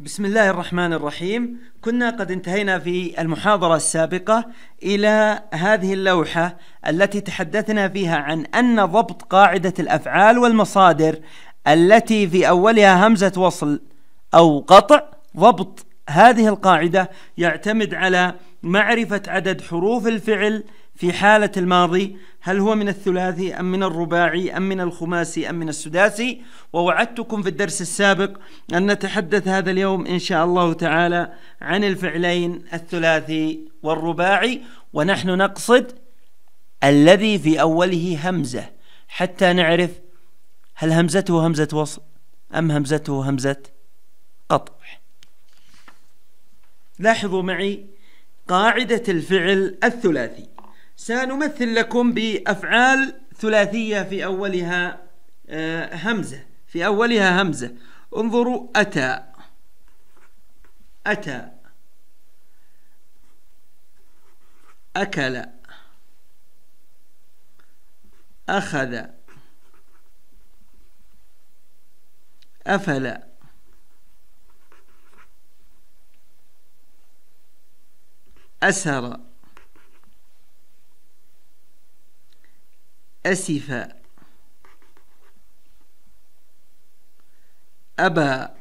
بسم الله الرحمن الرحيم كنا قد انتهينا في المحاضرة السابقة إلى هذه اللوحة التي تحدثنا فيها عن أن ضبط قاعدة الأفعال والمصادر التي في أولها همزة وصل أو قطع ضبط هذه القاعدة يعتمد على معرفة عدد حروف الفعل في حالة الماضي هل هو من الثلاثي أم من الرباعي أم من الخماسي أم من السداسي ووعدتكم في الدرس السابق أن نتحدث هذا اليوم إن شاء الله تعالى عن الفعلين الثلاثي والرباعي ونحن نقصد الذي في أوله همزة حتى نعرف هل همزته همزة وصل أم همزته همزة قطع لاحظوا معي قاعدة الفعل الثلاثي سنمثل لكم بأفعال ثلاثية في أولها آه، همزة في أولها همزة انظروا أتى أتى أكل أخذ أفل أسر أسف أبا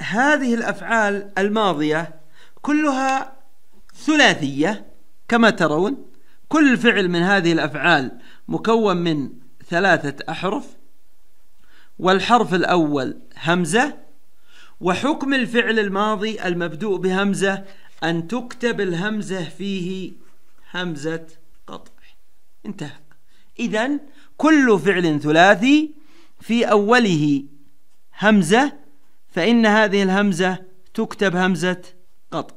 هذه الأفعال الماضية كلها ثلاثية كما ترون كل فعل من هذه الأفعال مكون من ثلاثة أحرف والحرف الأول همزة وحكم الفعل الماضي المبدوء بهمزة أن تكتب الهمزة فيه همزة قطع انتهى إذا كل فعل ثلاثي في أوله همزة فإن هذه الهمزة تكتب همزة قطع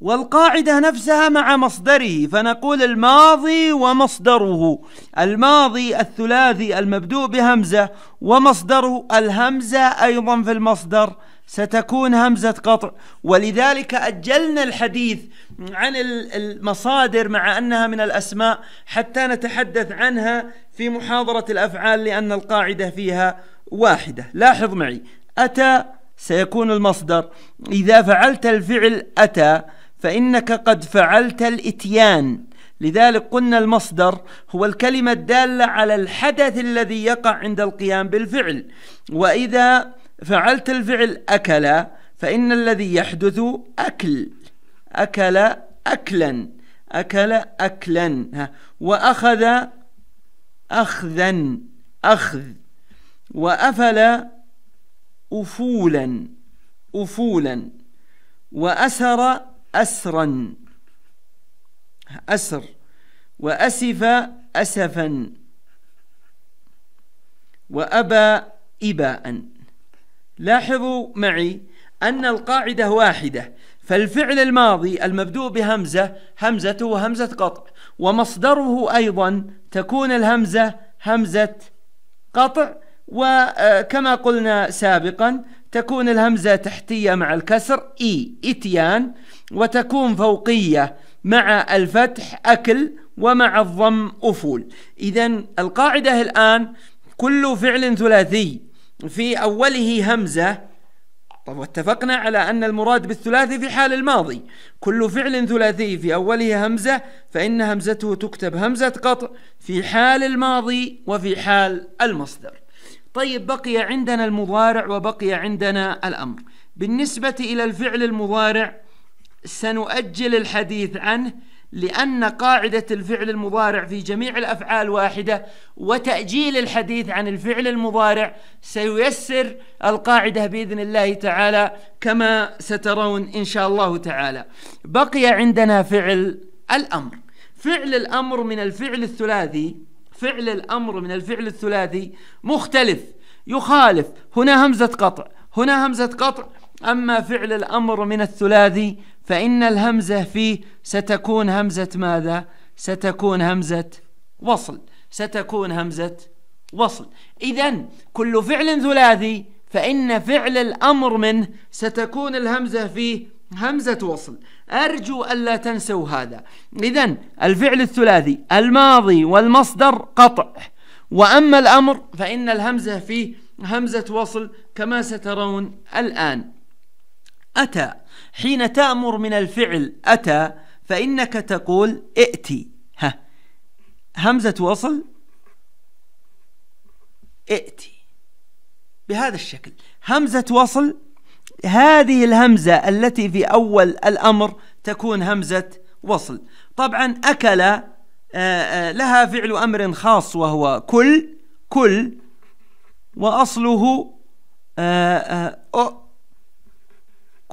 والقاعدة نفسها مع مصدره فنقول الماضي ومصدره الماضي الثلاثي المبدوء بهمزة ومصدره الهمزة أيضا في المصدر ستكون همزة قطع ولذلك أجلنا الحديث عن المصادر مع أنها من الأسماء حتى نتحدث عنها في محاضرة الأفعال لأن القاعدة فيها واحدة لاحظ معي أتى سيكون المصدر إذا فعلت الفعل أتى فإنك قد فعلت الإتيان لذلك قلنا المصدر هو الكلمة الدالة على الحدث الذي يقع عند القيام بالفعل وإذا فعلت الفعل أكل فإن الذي يحدث أكل أكل أكلا أكل أكلا وأخذ أخذا أخذ وأفل أفولا أفولا وأسر أسرا أسر وأسف أسفا وأبى إباء لاحظوا معي أن القاعدة واحدة فالفعل الماضي المبدوء بهمزة همزته همزة قطع ومصدره أيضا تكون الهمزة همزة قطع وكما آه، قلنا سابقا تكون الهمزة تحتية مع الكسر إي إتيان وتكون فوقية مع الفتح أكل ومع الضم أفول إذا القاعدة الآن كل فعل ثلاثي في أوله همزة طب واتفقنا على أن المراد بالثلاثي في حال الماضي كل فعل ثلاثي في أوله همزة فإن همزته تكتب همزة قطع في حال الماضي وفي حال المصدر طيب بقي عندنا المضارع وبقي عندنا الأمر بالنسبة إلى الفعل المضارع سنؤجل الحديث عنه لأن قاعدة الفعل المضارع في جميع الأفعال واحدة وتأجيل الحديث عن الفعل المضارع سييسر القاعدة بإذن الله تعالى كما سترون إن شاء الله تعالى بقي عندنا فعل الأمر فعل الأمر من الفعل الثلاثي فعل الأمر من الفعل الثلاثي مختلف يخالف هنا همزة قطع هنا همزة قطع أما فعل الأمر من الثلاثي فإن الهمزة فيه ستكون همزة ماذا؟ ستكون همزة وصل ستكون همزة وصل إذا كل فعل ثلاثي فإن فعل الأمر منه ستكون الهمزة فيه همزة وصل أرجو ألا تنسوا هذا إذا الفعل الثلاثي الماضي والمصدر قطع وأما الأمر فإن الهمزة فيه همزة وصل كما سترون الآن أتى حين تأمر من الفعل أتى فإنك تقول ائتي ها همزة وصل ائتي بهذا الشكل همزة وصل هذه الهمزة التي في أول الأمر تكون همزة وصل طبعا أكل آه، آه، لها فعل أمر خاص وهو كل كل وأصله آه،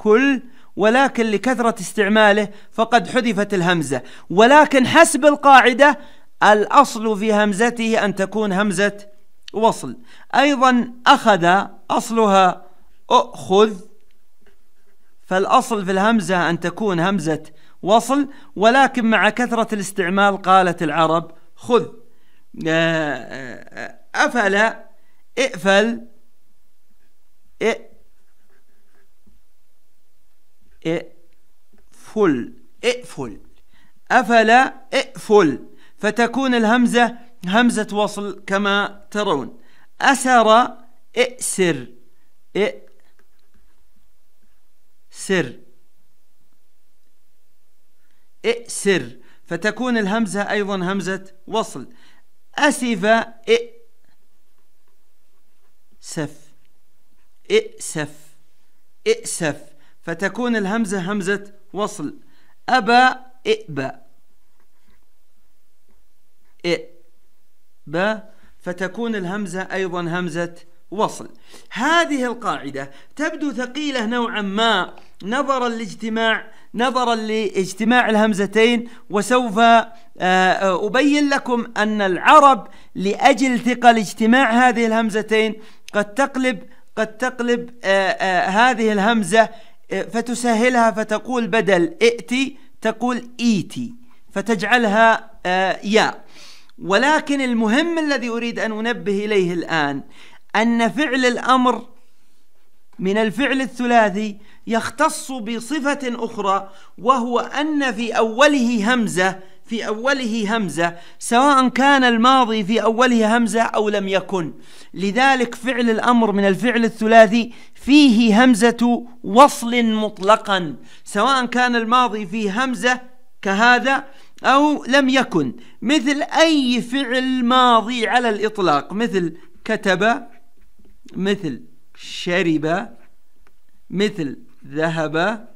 كل ولكن لكثرة استعماله فقد حذفت الهمزة ولكن حسب القاعدة الأصل في همزته أن تكون همزة وصل أيضا أخذ أصلها أخذ فالأصل في الهمزة أن تكون همزة وصل ولكن مع كثرة الاستعمال قالت العرب خذ أفل آه، آه، آه، ائفل اقفل اقفل أفل اقفل فتكون الهمزة همزة وصل كما ترون أسر ائسر ائسر ائسر فتكون الهمزة أيضا همزة وصل أسف ائسف ائسف ائسف فتكون الهمزة همزة وصل أبا إئبا إئبا فتكون الهمزة أيضا همزة وصل هذه القاعدة تبدو ثقيلة نوعا ما نظرا لاجتماع نظرا لاجتماع الهمزتين وسوف آه، أبين لكم أن العرب لأجل ثقل اجتماع هذه الهمزتين قد تقلب قد تقلب آه، آه، هذه الهمزة فتسهلها فتقول بدل ائتي تقول ايتي فتجعلها آه، ياء ولكن المهم الذي أريد أن أنبه إليه الآن أن فعل الأمر من الفعل الثلاثي يختص بصفة أخرى وهو أن في أوله همزة في أوله همزة سواء كان الماضي في أوله همزة أو لم يكن لذلك فعل الأمر من الفعل الثلاثي فيه همزة وصل مطلقا سواء كان الماضي في همزة كهذا أو لم يكن مثل أي فعل ماضي على الإطلاق مثل كتب مثل شرب مثل ذهب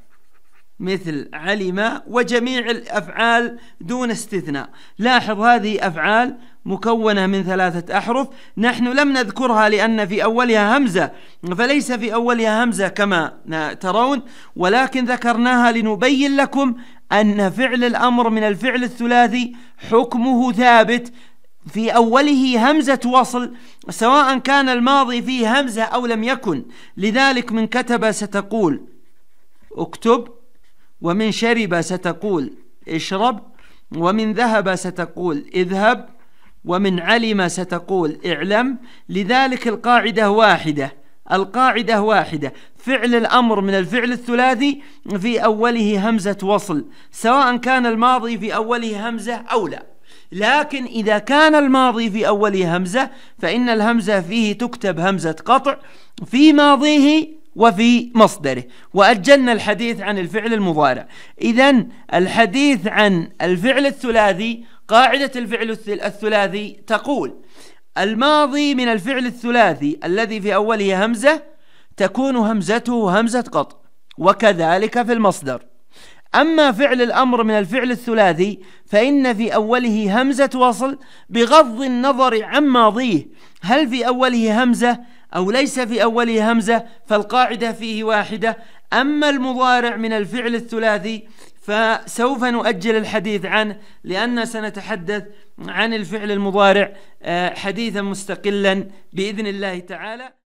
مثل علم وجميع الأفعال دون استثناء لاحظ هذه أفعال مكونة من ثلاثة أحرف نحن لم نذكرها لأن في أولها همزة فليس في أولها همزة كما ترون ولكن ذكرناها لنبين لكم أن فعل الأمر من الفعل الثلاثي حكمه ثابت في أوله همزة وصل سواء كان الماضي فيه همزة أو لم يكن لذلك من كتب ستقول اكتب ومن شرب ستقول اشرب ومن ذهب ستقول اذهب ومن علم ستقول اعلم لذلك القاعدة واحدة القاعدة واحدة فعل الأمر من الفعل الثلاثي في أوله همزة وصل سواء كان الماضي في أوله همزة أو لا لكن إذا كان الماضي في أوله همزة فإن الهمزة فيه تكتب همزة قطع في ماضيه وفي مصدره وأجلنا الحديث عن الفعل المضارع إذا الحديث عن الفعل الثلاثي قاعدة الفعل الثلاثي تقول الماضي من الفعل الثلاثي الذي في أوله همزة تكون همزته همزة قط وكذلك في المصدر أما فعل الأمر من الفعل الثلاثي فإن في أوله همزة وصل بغض النظر عن ماضيه هل في أوله همزة أو ليس في أوله همزة فالقاعدة فيه واحدة أما المضارع من الفعل الثلاثي فسوف نؤجل الحديث عنه لأن سنتحدث عن الفعل المضارع آه، حديثا مستقلا بإذن الله تعالى